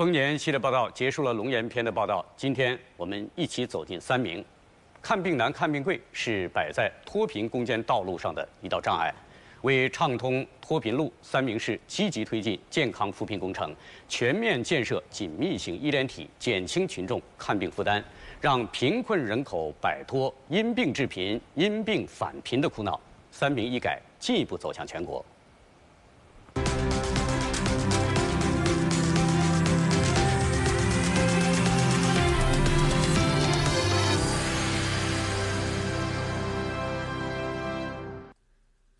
丰年系列报道结束了龙岩篇的报道，今天我们一起走进三明。看病难、看病贵是摆在脱贫攻坚道路上的一道障碍。为畅通脱贫路，三明市积极推进健康扶贫工程，全面建设紧密型医联体，减轻群众看病负担，让贫困人口摆脱因病致贫、因病返贫的苦恼。三明医改进一步走向全国。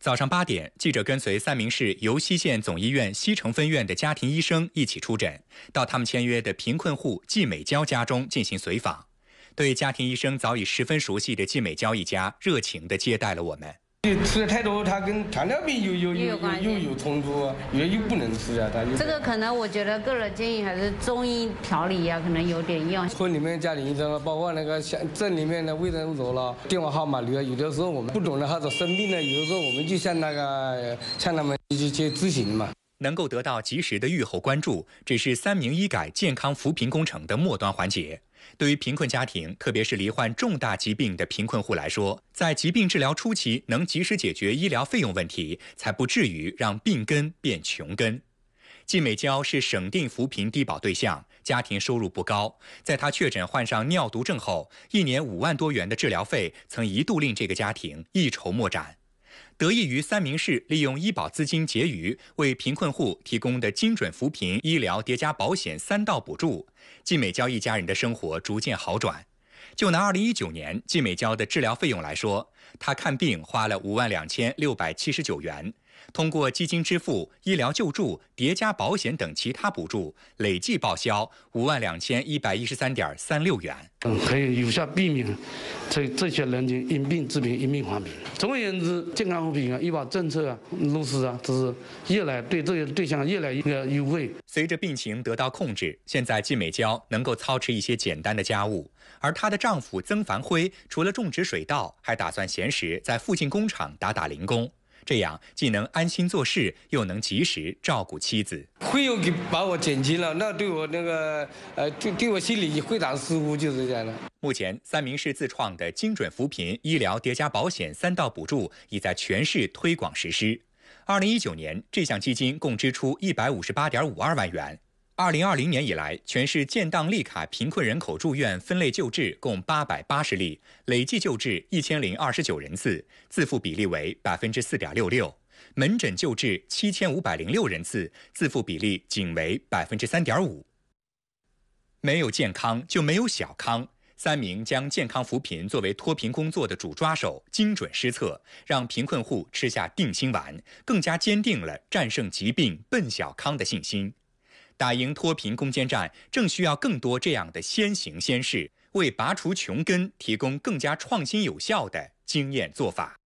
早上八点，记者跟随三明市尤溪县总医院西城分院的家庭医生一起出诊，到他们签约的贫困户季美娇家中进行随访。对家庭医生早已十分熟悉的季美娇一家，热情地接待了我们。你吃的太多，它跟糖尿病又又又有有冲突，又又不能吃啊！它这个可能，我觉得个人建议还是中医调理啊，可能有点用。村里面家庭医生了，包括那个乡、镇里面的卫生所了，电话号码留了。有的时候我们不懂的或者生病了，有的时候我们就向那个向他们去去咨询嘛。能够得到及时的愈后关注，只是三明医改健康扶贫工程的末端环节。对于贫困家庭，特别是罹患重大疾病的贫困户来说，在疾病治疗初期能及时解决医疗费用问题，才不至于让病根变穷根。季美娇是省定扶贫低保对象，家庭收入不高。在她确诊患上尿毒症后，一年五万多元的治疗费曾一度令这个家庭一筹莫展。得益于三明市利用医保资金结余为贫困户提供的精准扶贫、医疗叠加保险三道补助，季美娇一家人的生活逐渐好转。就拿二零一九年季美娇的治疗费用来说，她看病花了五万两千六百七十九元。通过基金支付、医疗救助、叠加保险等其他补助，累计报销五万两千一百一十三点三六元。嗯，可以有效避免这这些人群因病致贫、因病返贫。总而言之，健康扶贫啊，医保政策啊、落实啊，都是越来对这些对象越来越优惠。随着病情得到控制，现在季美娇能够操持一些简单的家务，而她的丈夫曾凡辉除了种植水稻，还打算闲时在附近工厂打打零工。这样既能安心做事，又能及时照顾妻子。会又给把我减轻了，那对我那个呃，对对我心里会长舒乎，就是这样的。目前，三明市自创的精准扶贫医疗叠加保险三道补助已在全市推广实施。二零一九年，这项基金共支出一百五十八点五二万元。二零二零年以来，全市建档立卡贫困人口住院分类救治共八百八十例，累计救治一千零二十九人次，自付比例为百分之四点六六；门诊救治七千五百零六人次，自付比例仅为百分之三点五。没有健康就没有小康。三明将健康扶贫作为脱贫工作的主抓手，精准施策，让贫困户吃下定心丸，更加坚定了战胜疾病奔小康的信心。打赢脱贫攻坚战，正需要更多这样的先行先试，为拔除穷根提供更加创新有效的经验做法。